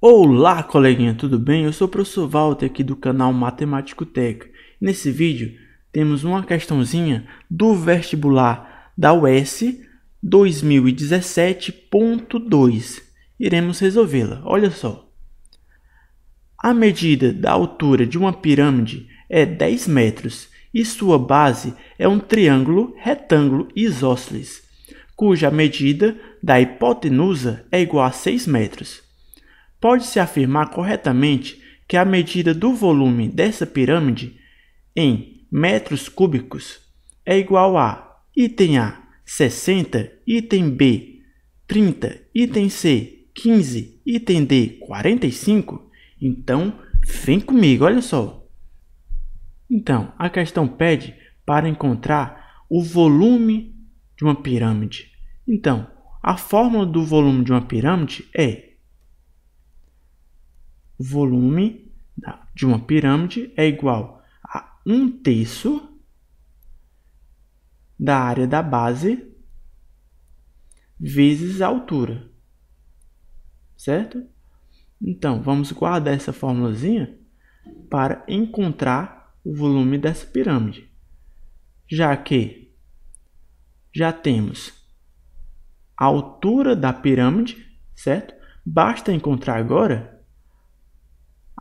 Olá, coleguinha, tudo bem? Eu sou o professor Walter aqui do canal Matemático Tech. Nesse vídeo temos uma questãozinha do vestibular da UES 2017.2. Iremos resolvê-la. Olha só. A medida da altura de uma pirâmide é 10 metros e sua base é um triângulo retângulo isósceles, cuja medida da hipotenusa é igual a 6 metros. Pode-se afirmar corretamente que a medida do volume dessa pirâmide em metros cúbicos é igual a item A 60, item B 30, item C 15, item D 45. Então, vem comigo, olha só. Então, a questão pede para encontrar o volume de uma pirâmide. Então, a fórmula do volume de uma pirâmide é o volume de uma pirâmide é igual a um terço da área da base vezes a altura. Certo? Então, vamos guardar essa formulazinha para encontrar o volume dessa pirâmide. Já que já temos a altura da pirâmide, certo? Basta encontrar agora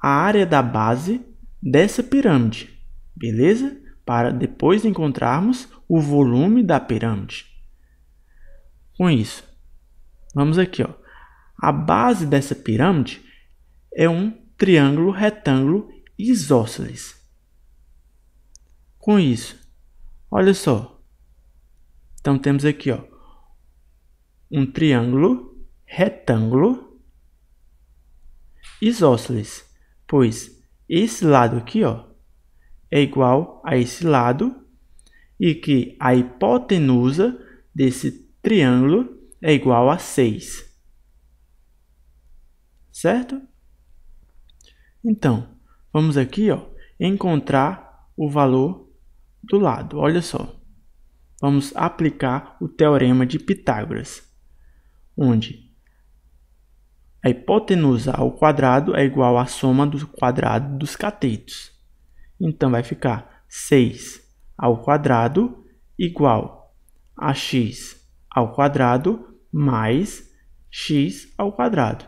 a área da base dessa pirâmide, beleza? Para depois encontrarmos o volume da pirâmide. Com isso, vamos aqui, ó. A base dessa pirâmide é um triângulo retângulo isósceles. Com isso, olha só. Então temos aqui, ó, um triângulo retângulo isósceles pois esse lado aqui ó, é igual a esse lado e que a hipotenusa desse triângulo é igual a 6. Certo? Então, vamos aqui ó, encontrar o valor do lado. Olha só. Vamos aplicar o teorema de Pitágoras, onde a hipotenusa ao quadrado é igual à soma do quadrado dos catetos. Então, vai ficar 6 ao quadrado igual a x ao quadrado mais x ao quadrado.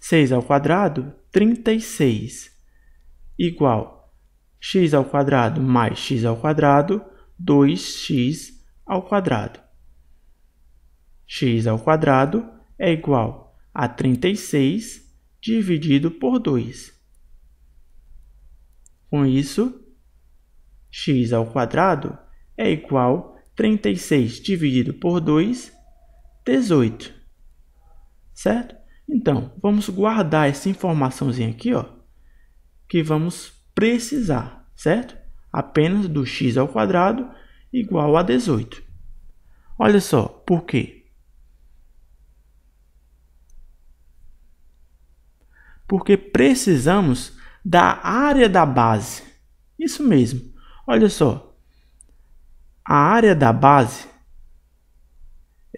6 ao quadrado, 36, igual x ao quadrado mais x ao quadrado, 2x ao quadrado. x ao quadrado é igual a 36 dividido por 2. Com isso, x ao quadrado é igual a 36 dividido por 2, 18. Certo? Então, vamos guardar essa informaçãozinha aqui, ó, que vamos precisar, certo? Apenas do x ao quadrado igual a 18. Olha só, por quê? porque precisamos da área da base. Isso mesmo. Olha só. A área da base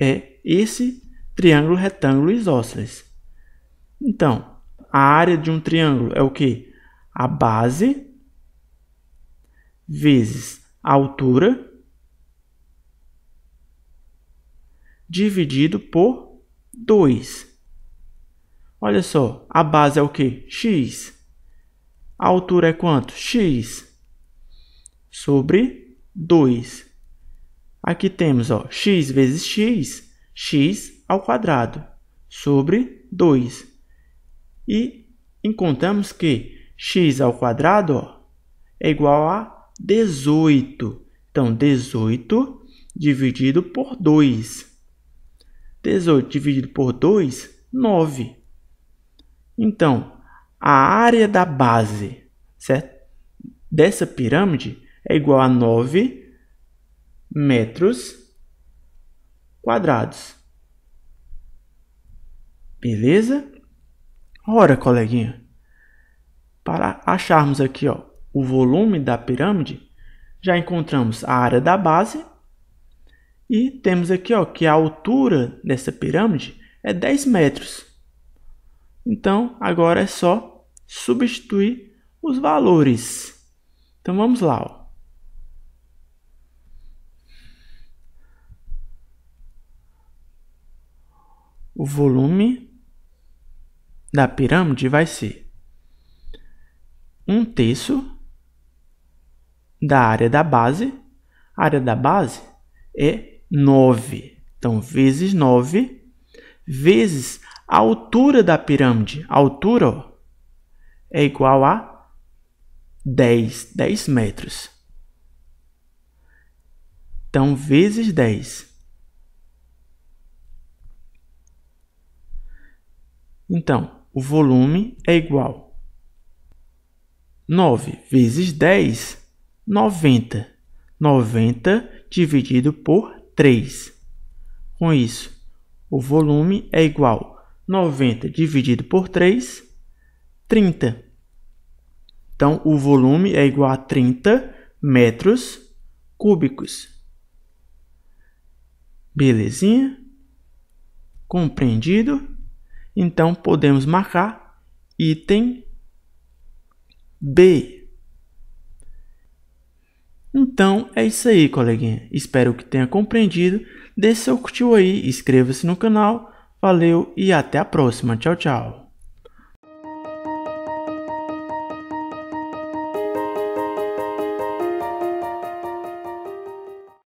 é esse triângulo retângulo isósceles. Então, a área de um triângulo é o que? A base vezes a altura dividido por 2. Olha só, a base é o que? X. A altura é quanto? X. Sobre 2. Aqui temos ó, x vezes x, x ao quadrado, sobre 2. E encontramos que x ao quadrado ó, é igual a 18. Então, 18 dividido por 2. 18 dividido por 2, 9. Então, a área da base certo? dessa pirâmide é igual a 9 metros quadrados. Beleza? Ora, coleguinha, para acharmos aqui ó, o volume da pirâmide, já encontramos a área da base e temos aqui ó, que a altura dessa pirâmide é 10 metros. Então, agora é só substituir os valores. Então, vamos lá. Ó. O volume da pirâmide vai ser um terço da área da base. A área da base é 9. Então, vezes 9, vezes a altura da pirâmide, a altura, ó, é igual a 10, 10 metros. Então, vezes 10. Então, o volume é igual a 9 vezes 10, 90. 90 dividido por 3. Com isso, o volume é igual a 90 dividido por 3, 30. Então, o volume é igual a 30 metros cúbicos. Belezinha? Compreendido? Então, podemos marcar item B. Então, é isso aí, coleguinha. Espero que tenha compreendido. Deixe seu curtiu aí, inscreva-se no canal Valeu e até a próxima. Tchau, tchau.